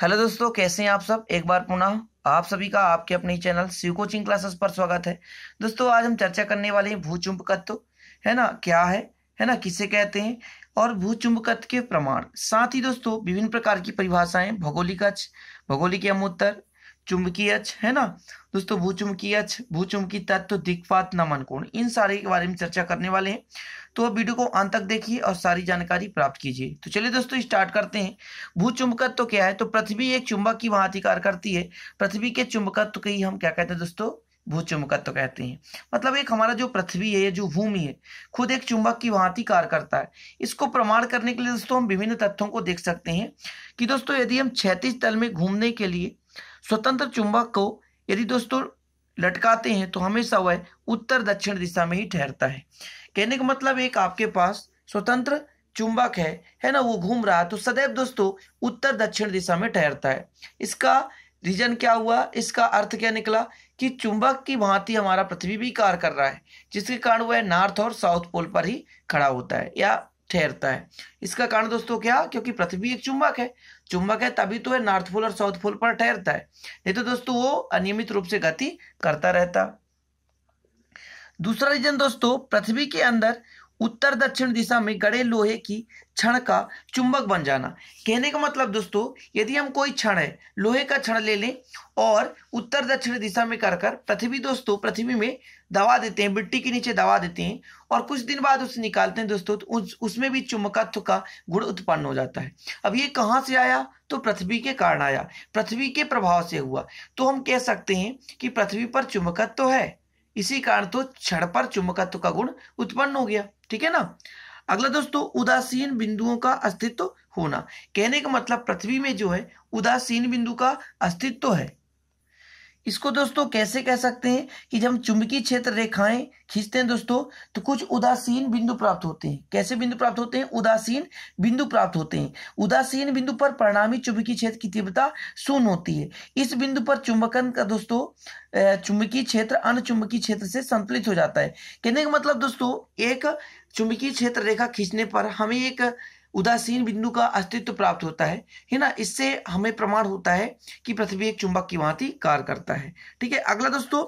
hello दोस्तों कैसे हैं आप सब एक बार पुनः आप सभी का आपके अपने चैनल शिव कोचिंग क्लासेस पर स्वागत है दोस्तों आज हम चर्चा करने वाले हैं भू चुंबकत्व है ना क्या है है ना किसे कहते हैं और भू चुंबकत्व के प्रमाण साथ ही दोस्तों विभिन्न प्रकार की परिभाषाएं भौगोलिक अच्छ भौगोलिक अमोत्तर चुंबकीय अच्छ है ना दोस्तों भूचुंबकीय भूचुंबकी तत्व दिक्पात नमन कोण इन सारे के बारे में चर्चा करने वाले हैं तो अब वीडियो को अंत तक देखिए और सारी जानकारी प्राप्त कीजिए तो चलिए दोस्तों स्टार्ट करते हैं भूचुंबकत्व तो क्या है तो पृथ्वी एक चुंबक की महाधिकार करती है पृथ्वी के चुंबकत्व तो की हम क्या कहते हैं दोस्तों भूचुंबकत्व तो कहते हैं मतलब एक हमारा जो पृथ्वी है जो भूमि है खुद एक चुंबक की भांति कार्य करता है इसको प्रमाण करने के लिए दोस्तों हम विभिन्न तथ्यों को देख सकते हैं कि दोस्तों यदि हम क्षैतिज तल में घूमने के लिए स्वतंत्र चुंबक को यदि दोस्तों लटकाते हैं तो हमेशा वह उत्तर दक्षिण दिशा में ही ठहरता है कहने का मतलब एक आपके पास स्वतंत्र चुंबक है है ना वो घूम रहा है तो सदैव दोस्तों उत्तर दक्षिण दिशा में ठहरता है इसका रीजन क्या हुआ इसका अर्थ क्या निकला कि चुंबक की भांति हमारा पृथ्वी भी कार्य कर रहा है जिसके कारण वह नॉर्थ और साउथ पोल पर ही खड़ा होता है या ठहरता है इसका कारण दोस्तों क्या क्योंकि पृथ्वी एक चुंबक है चुंबक है तभी तो है नॉर्थ पोल और साउथ पोल पर ठहरता है नहीं तो दोस्तों वो अनियमित रूप से गति करता रहता दूसरा रीजन दोस्तों पृथ्वी के अंदर उत्तर दक्षिण दिशा में गड़े लोहे की क्षण का चुंबक बन जाना कहने का मतलब दोस्तों यदि हम कोई क्षण है लोहे का क्षण ले लें और उत्तर दक्षिण दिशा में कर कर पृथ्वी दोस्तों पृथ्वी में दबा देते हैं मिट्टी के नीचे दबा देते हैं और कुछ दिन बाद उसे निकालते हैं दोस्तों तो उस, उसमें भी चुंबकत्व का गुण उत्पन्न हो जाता है अब ये कहाँ से आया तो पृथ्वी के कारण आया पृथ्वी के प्रभाव से हुआ तो हम कह सकते हैं कि पृथ्वी पर चुंबकत्व है इसी कारण तो क्षण पर चुंबकत्व का गुण उत्पन्न हो गया ठीक है ना अगला दोस्तों उदासीन बिंदुओं का अस्तित्व होना कहने का मतलब पृथ्वी में जो है उदासीन बिंदु का अस्तित्व है इसको दोस्तों कैसे कह सकते हैं कि जब चुंबकीय क्षेत्र रेखाएं खींचते हैं दोस्तों तो कुछ उदासीन बिंदु प्राप्त होते हैं कैसे बिंदु प्राप्त होते हैं उदासीन बिंदु प्राप्त होते हैं उदासीन बिंदु पर परिणामी चुंबकीय क्षेत्र की तीव्रता शून्य होती है इस बिंदु पर चुंबकन का दोस्तों चुंबकीय क्षेत्र अन्य चुंबकीय क्षेत्र से संतुलित हो जाता है कहने का मतलब दोस्तों एक चुंबकीय क्षेत्र रेखा खींचने पर हमें एक उदासीन बिंदु का अस्तित्व प्राप्त होता है है ना इससे हमें प्रमाण होता है कि पृथ्वी एक चुंबक की भांति कार्य करता है ठीक है अगला दोस्तों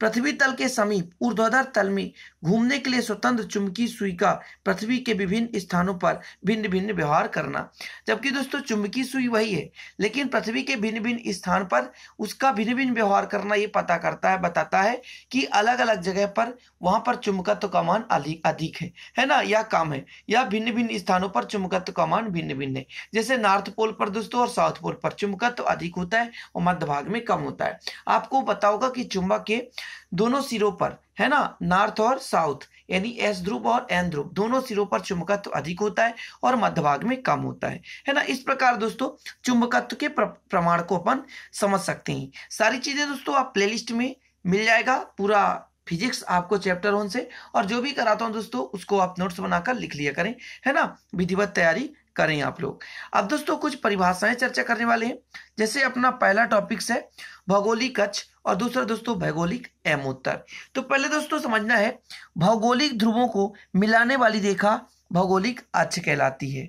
पृथ्वी तल के समीप ऊर्ध्वाधर तल में घूमने के लिए स्वतंत्र चुंबकीय सुई का पृथ्वी के विभिन्न स्थानों पर भिन्न भिन्न व्यवहार करना जबकि दोस्तों चुंबकीय सुई वही है लेकिन पृथ्वी के भिन्न भिन्न स्थान पर उसका भिन्न भिन्न व्यवहार करना ये पता करता है बताता है कि अलग अलग जगह पर वहां पर चुंबकत्व का मान अधिक है है ना यह काम है या भिन्न भिन्न स्थानों पर चुंबकत्व का मान भिन्न भिन्न है जैसे नॉर्थ पोल पर दोस्तों और साउथ पोल पर चुंबकत्व अधिक होता है और मध्य भाग में कम होता है आपको बताओगा कि चुंबक के दोनों सिरों पर है ना नॉर्थ और साउथ यानी एस ध्रुव और एन ध्रुव दोनों सिरों पर चुंबकत्व अधिक होता है और मध्य भाग में कम होता है है ना इस प्रकार दोस्तों चुंबकत्व के प्रमाण को अपन समझ सकते हैं सारी चीजें दोस्तों आप लिस्ट में मिल जाएगा पूरा फिजिक्स आपको चैप्टर वन से और जो भी कराता हूँ दोस्तों उसको आप नोट्स बनाकर लिख लिया करें है ना विधिवत तैयारी करें आप लोग अब दोस्तों कुछ परिभाषाएं चर्चा करने वाले हैं जैसे अपना पहला टॉपिक है भौगोलिक कच्छ और दूसरा दोस्तों भौगोलिक एम उत्तर तो पहले दोस्तों समझना है भौगोलिक ध्रुवों को मिलाने वाली रेखा भौगोलिक अच्छ कहलाती है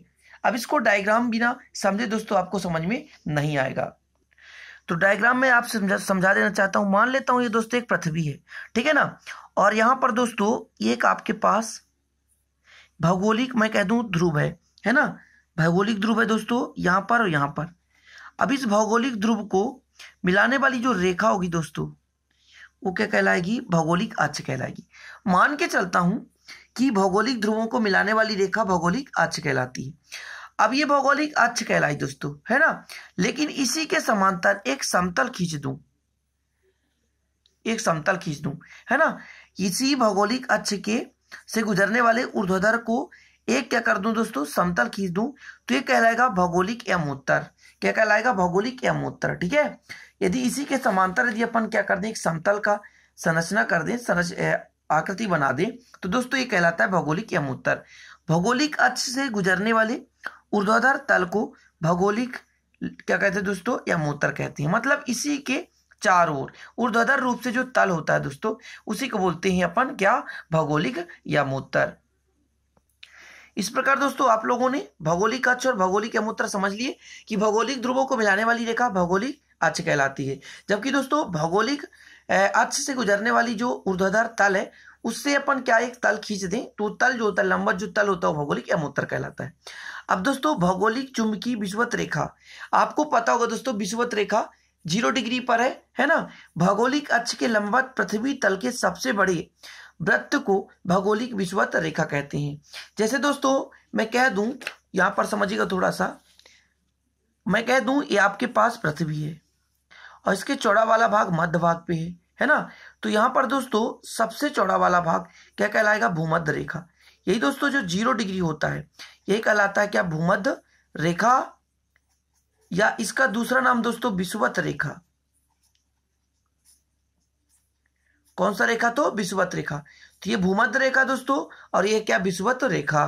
अब इसको डायग्राम बिना समझे दोस्तों आपको समझ में नहीं आएगा तो डायग्राम में आप समझा समझा देना चाहता हूं मान लेता हूं ये दोस्तों एक पृथ्वी है ठीक है ना और यहां पर दोस्तों एक आपके पास भौगोलिक मैं कह दू ध्रुव है है ना भौगोलिक ध्रुव है दोस्तों यहाँ पर और यहाँ पर अब इस भौगोलिक ध्रुव को मिलाने वाली जो रेखा होगी दोस्तों वो क्या कहलाएगी भौगोलिक अक्ष कहलाएगी मान के चलता हूँ कि भौगोलिक ध्रुवों को मिलाने वाली रेखा भौगोलिक अक्ष कहलाती है अब ये भौगोलिक अक्ष कहलाई दोस्तों है ना लेकिन इसी के समांतर एक समतल खींच दू एक समतल खींच दू है ना इसी भौगोलिक अक्ष के से गुजरने वाले उर्ध्वधर को एक क्या कर दूं दोस्तों समतल खींच दूं तो ये कहलाएगा भौगोलिक एमोत्तर क्या कहलाएगा भौगोलिक एमोत्तर ठीक है यदि इसी के समांतर यदि अपन क्या कर दें एक समतल का संरचना कर दें संरच आकृति बना दें तो दोस्तों ये कहलाता है भौगोलिक यमोत्तर भौगोलिक अक्ष से गुजरने वाले ऊर्ध्वाधर तल को भौगोलिक क्या कहते हैं दोस्तों यमोत्तर कहते हैं मतलब इसी के चार ओर ऊर्ध्वाधर रूप से जो तल होता है दोस्तों उसी को बोलते हैं अपन क्या भौगोलिक या मोत्तर इस प्रकार दोस्तों आप लोगों ने भौगोलिक अक्ष और भौगोलिक अमूत्र समझ लिए कि भौगोलिक ध्रुवों को मिलाने वाली रेखा भौगोलिक अक्ष कहलाती है जबकि दोस्तों भौगोलिक अक्ष से गुजरने वाली जो ऊर्ध्वाधर तल है उससे अपन क्या एक तल खींच दें तो तल जो होता है लंबा जो तल होता है भौगोलिक अमूत्र कहलाता है अब दोस्तों भौगोलिक चुंबकीय विश्वत रेखा आपको पता होगा दोस्तों विश्वत रेखा जीरो डिग्री पर है है ना भौगोलिक अक्ष के लंबवत पृथ्वी तल के सबसे बड़े वृत्त को भौगोलिक विषवत रेखा कहते हैं जैसे दोस्तों मैं कह दूं यहां पर समझिएगा थोड़ा सा मैं कह दूं ये आपके पास पृथ्वी है और इसके चौड़ा वाला भाग मध्य भाग पे है है ना तो यहां पर दोस्तों सबसे चौड़ा वाला भाग क्या कहलाएगा भूमध्य रेखा यही दोस्तों जो जीरो डिग्री होता है यही कहलाता है क्या भूमध्य रेखा या इसका दूसरा नाम दोस्तों विश्वत रेखा कौन सा रेखा तो विश्ववत रेखा तो ये भूमध्य रेखा दोस्तों और ये क्या विषुवत रेखा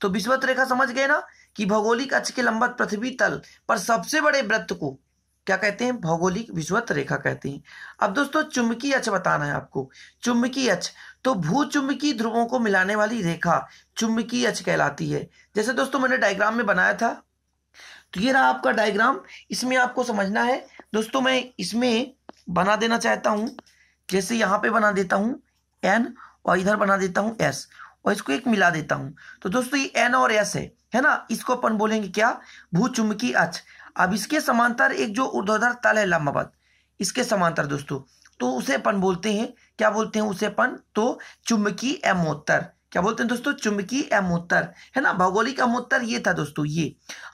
तो विषुवत रेखा समझ गए ना कि भौगोलिक अक्ष के लंबत पृथ्वी तल पर सबसे बड़े वृत्त को क्या कहते हैं भौगोलिक विषुवत रेखा कहते हैं अब दोस्तों चुंबकीय अक्ष बताना है आपको चुंबकीय अक्ष तो भू चुंबकीय ध्रुवों को मिलाने वाली रेखा चुंबकीय अक्ष कहलाती है जैसे दोस्तों मैंने डायग्राम में बनाया था तो ये रहा आपका डायग्राम इसमें आपको समझना है दोस्तों मैं इसमें बना देना चाहता हूं जैसे यहाँ पे बना देता हूँ एन और इधर बना देता हूँ एस और इसको एक मिला देता हूँ तो दोस्तों ये एन और एस है है ना इसको अपन बोलेंगे क्या भू चुम्बकी अक्ष अब इसके समांतर एक जो ऊर्ध्वाधर तल है लंबावत इसके समांतर दोस्तों तो उसे अपन बोलते हैं क्या बोलते हैं उसे अपन तो चुम्बकी एमोत्तर क्या बोलते हैं दोस्तों चुंबकीय अमोत्तर है ना भौगोलिक अमोत्तर ये था दोस्तों ये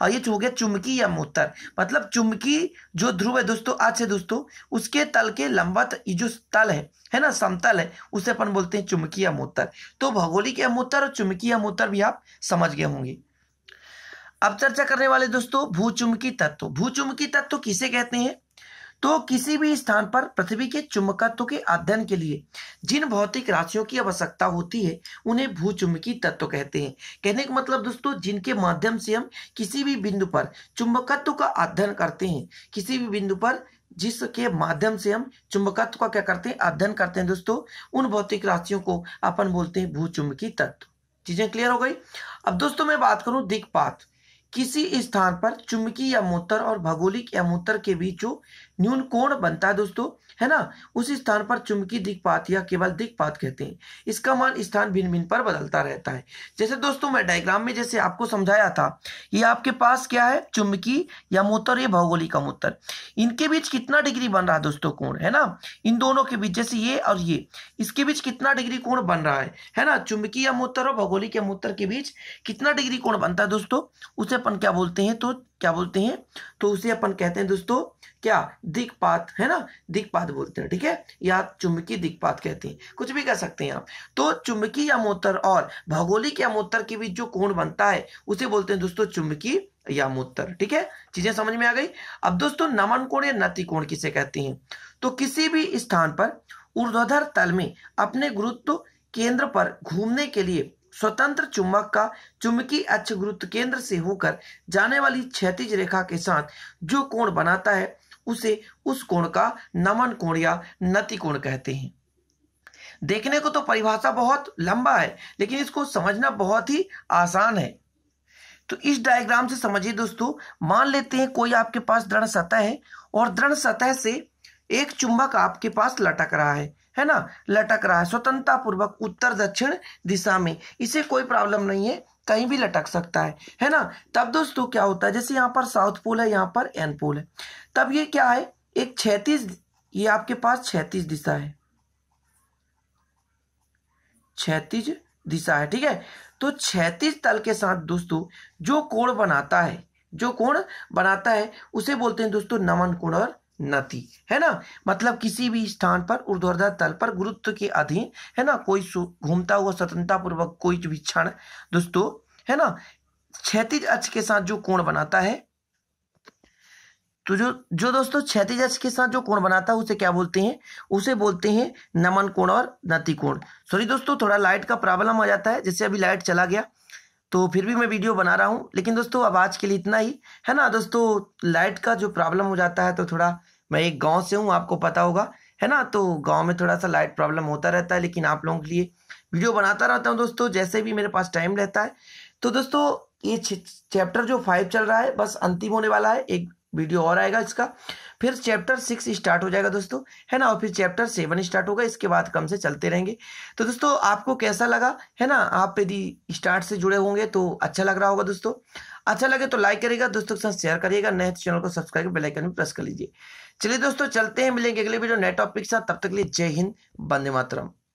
और ये हो गया चुंबकीय अमोत्तर मतलब चुम्बकी जो ध्रुव है दोस्तों आज से दोस्तों उसके तल के लंबा जो तल है है ना समतल है उसे अपन बोलते हैं चुंबकीय अमोत्तर तो भौगोलिक अमोत्तर और चुंबकीय अमोत्तर भी आप समझ गए होंगे अब चर्चा करने वाले दोस्तों भूचुंबकी तत्व भूचुंबकी तत्व किसे कहते हैं तो किसी भी स्थान पर पृथ्वी के चुंबकत्व के अध्ययन के लिए जिन भौतिक राशियों की आवश्यकता होती है उन्हें भूचुंबकीय तत्व कहते हैं कहने का मतलब दोस्तों जिनके माध्यम से हम किसी भी बिंदु पर चुंबकत्व का अध्ययन करते हैं किसी भी बिंदु पर जिसके माध्यम से हम चुंबकत्व का क्या करते हैं अध्ययन करते हैं दोस्तों उन भौतिक राशियों को अपन बोलते हैं भूचुंबकीय तत्व चीजें क्लियर हो गई अब दोस्तों मैं बात करूं दिक्पात किसी स्थान पर चुंबकीय या मोतर और भौगोलिक या मोतर के बीच जो न्यून कोण बनता है दोस्तों है ना उस स्थान पर चुंबकीय दिक्पात या केवल दिक्पात कहते हैं इसका मान स्थान भिन्न भिन्न पर बदलता रहता है जैसे दोस्तों मैं डायग्राम में जैसे आपको समझाया था ये आपके पास क्या है चुंबकीय या मोतर या भौगोलिक मोतर इनके बीच कितना डिग्री बन रहा है दोस्तों कोण है ना इन दोनों के बीच जैसे ये और ये इसके बीच कितना डिग्री कोण बन रहा है है ना चुंबकीय मोतर और भौगोलिक या मोतर के बीच कितना डिग्री कोण बनता है दोस्तों उसे अपन क्या बोलते हैं तो क्या बोलते हैं तो उसे अपन कहते हैं दोस्तों क्या दिक्पात है ना दिक्पात बोलते हैं ठीक है या चुंबकीय दिक्पात कहते हैं कुछ भी कह सकते हैं आप तो चुंबकीय यामोत्तर और भौगोलिक यामोत्तर के बीच जो कोण बनता है उसे बोलते हैं दोस्तों चुंबकीय यामोत्तर ठीक है चीजें समझ में आ गई अब दोस्तों नमन कोण या नति कोण किसे कहते हैं तो किसी भी स्थान पर ऊर्ध्वाधर तल में अपने गुरुत्व केंद्र पर घूमने के लिए स्वतंत्र चुंबक का चुंबकीय अक्ष गुरुत्व केंद्र से होकर जाने वाली क्षैतिज रेखा के साथ जो कोण बनाता है उसे उस कोण का नमन कोण या नति कोण कहते हैं देखने को तो परिभाषा बहुत लंबा है लेकिन इसको समझना बहुत ही आसान है तो इस डायग्राम से समझिए दोस्तों मान लेते हैं कोई आपके पास दृढ़ सतह है और दृढ़ सतह से एक चुंबक आपके पास लटक रहा है है ना लटक रहा है स्वतंत्रता पूर्वक उत्तर दक्षिण दिशा में इसे कोई प्रॉब्लम नहीं है कहीं भी लटक सकता है है ना तब दोस्तों क्या होता है जैसे यहाँ पर साउथ पोल है यहाँ पर एन पोल है तब ये क्या है एक छैतीस ये आपके पास छैतीस दिशा है छैतीस दिशा है ठीक है तो छैतीस तल के साथ दोस्तों जो कोण बनाता है जो कोण बनाता है उसे बोलते हैं दोस्तों नमन कोण और नती है ना मतलब किसी भी स्थान पर ऊर्ध्वाधर तल पर गुरुत्व के अधीन है ना कोई घूमता हुआ स्वतंत्रता पूर्वक कोई भी क्षण दोस्तों है ना क्षैतिज अक्ष के साथ जो कोण बनाता है तो जो जो दोस्तों क्षैतिज अक्ष के साथ जो कोण बनाता है उसे क्या बोलते हैं उसे बोलते हैं नमन कोण और नती कोण सॉरी दोस्तों थोड़ा लाइट का प्रॉब्लम आ जाता है जैसे अभी लाइट चला गया तो फिर भी मैं वीडियो बना रहा हूँ लेकिन दोस्तों अब आज के लिए इतना ही है ना दोस्तों लाइट का जो प्रॉब्लम हो जाता है तो थोड़ा मैं एक गांव से हूँ आपको पता होगा है ना तो गांव में थोड़ा सा लाइट प्रॉब्लम होता रहता है लेकिन आप लोगों के लिए वीडियो बनाता रहता हूँ दोस्तों जैसे भी मेरे पास टाइम रहता है तो दोस्तों ये चैप्टर जो फाइव चल रहा है बस अंतिम होने वाला है एक वीडियो और आएगा इसका फिर चैप्टर सिक्स स्टार्ट हो जाएगा दोस्तों है ना और फिर चैप्टर सेवन स्टार्ट होगा इसके बाद कम से चलते रहेंगे तो दोस्तों आपको कैसा लगा है ना आप यदि स्टार्ट से जुड़े होंगे तो अच्छा लग रहा होगा दोस्तों अच्छा लगे तो लाइक करिएगा दोस्तों के साथ शेयर करिएगा नए चैनल तो को सब्सक्राइब बेलाइकन भी प्रेस कर लीजिए चलिए दोस्तों चलते हैं मिलेंगे अगले वीडियो नए टॉपिक के साथ तब तक के लिए जय हिंद बंदे मातरम